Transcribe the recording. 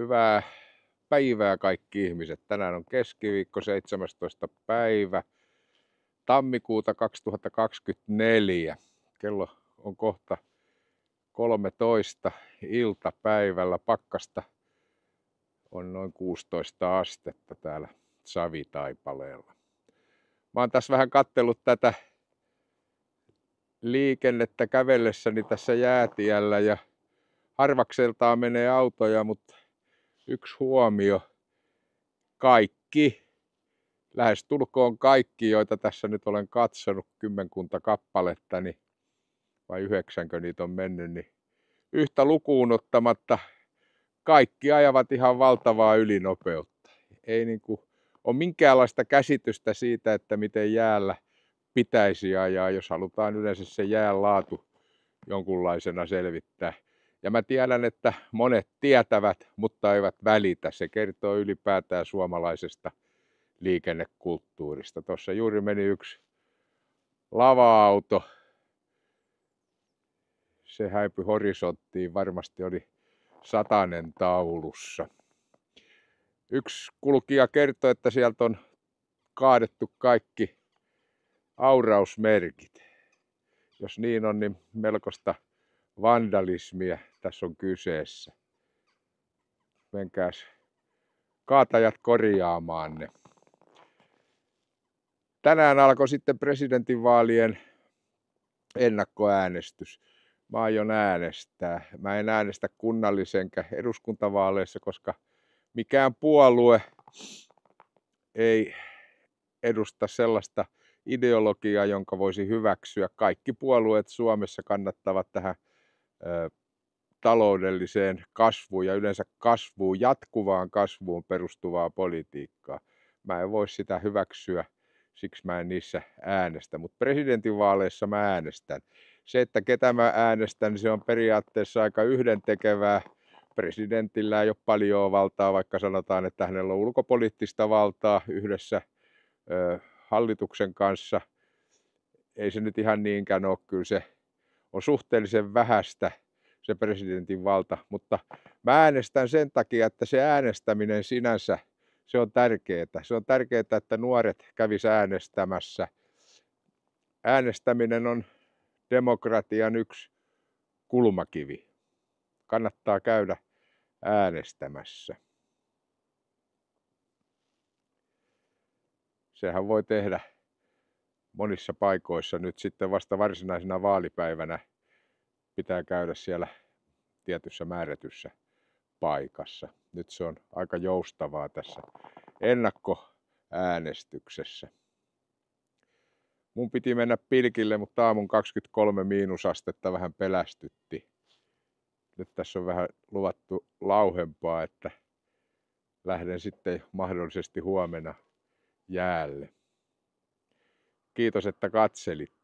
Hyvää päivää kaikki ihmiset. Tänään on keskiviikko 17. päivä tammikuuta 2024. Kello on kohta 13 iltapäivällä. Pakkasta on noin 16 astetta täällä Savitaipaleella. Mä oon tässä vähän kattellut tätä liikennettä kävellessäni tässä jäätiellä ja harvakseltaan menee autoja, mutta yksi huomio. Kaikki, lähes tulkoon kaikki, joita tässä nyt olen katsonut, kymmenkunta kappaletta, niin, vai yhdeksänkö niitä on mennyt, niin yhtä lukuun ottamatta kaikki ajavat ihan valtavaa ylinopeutta. Ei niin kuin, ole minkäänlaista käsitystä siitä, että miten jäällä pitäisi ajaa, jos halutaan yleensä se jään laatu jonkunlaisena selvittää. Ja mä tiedän, että monet tietävät, mutta eivät välitä. Se kertoo ylipäätään suomalaisesta liikennekulttuurista. Tuossa juuri meni yksi lava-auto. Se häipyi horisonttiin, varmasti oli satanen taulussa. Yksi kulkija kertoi, että sieltä on kaadettu kaikki aurausmerkit. Jos niin on, niin melkoista vandalismia tässä on kyseessä. Menkääs kaatajat korjaamaan ne. Tänään alkoi sitten presidentinvaalien ennakkoäänestys. Mä aion äänestää. Mä en äänestä kunnallisenkä eduskuntavaaleissa, koska mikään puolue ei edusta sellaista ideologiaa, jonka voisi hyväksyä. Kaikki puolueet Suomessa kannattavat tähän taloudelliseen kasvuun ja yleensä kasvuun, jatkuvaan kasvuun perustuvaa politiikkaa. Mä en voi sitä hyväksyä, siksi mä en niissä äänestä, mutta presidentinvaaleissa mä äänestän. Se, että ketä mä äänestän, se on periaatteessa aika yhdentekevää. Presidentillä ei ole paljon valtaa, vaikka sanotaan, että hänellä on ulkopoliittista valtaa yhdessä ö, hallituksen kanssa. Ei se nyt ihan niinkään ole, kyllä se on suhteellisen vähäistä – se presidentin valta. Mutta mä äänestän sen takia, että se äänestäminen sinänsä, se on tärkeää. Se on tärkeää, että nuoret kävis äänestämässä. Äänestäminen on demokratian yksi kulmakivi. Kannattaa käydä äänestämässä. Sehän voi tehdä monissa paikoissa nyt sitten vasta varsinaisena vaalipäivänä – pitää käydä siellä tietyssä määrätyssä paikassa. Nyt se on aika joustavaa tässä ennakkoäänestyksessä. Mun piti mennä pilkille, mutta aamun 23 miinusastetta vähän pelästytti. Nyt tässä on vähän luvattu lauhempaa, että lähden sitten mahdollisesti huomenna jäälle. Kiitos, että katselit.